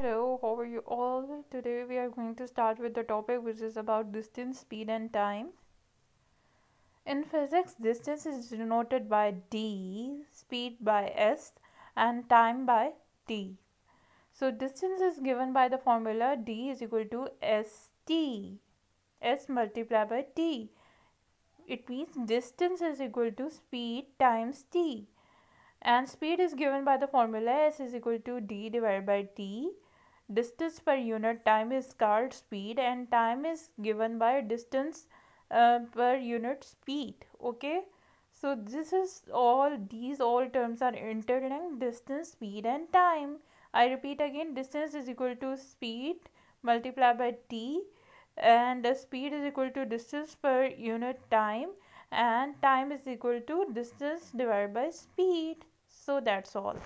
Hello, how are you all? Today we are going to start with the topic which is about distance, speed and time. In physics, distance is denoted by d, speed by s and time by t. So distance is given by the formula d is equal to st, s multiplied by t. It means distance is equal to speed times t and speed is given by the formula s is equal to d divided by t distance per unit time is called speed and time is given by distance uh, per unit speed okay so this is all these all terms are interlinked distance speed and time i repeat again distance is equal to speed multiplied by t and the speed is equal to distance per unit time and time is equal to distance divided by speed so that's all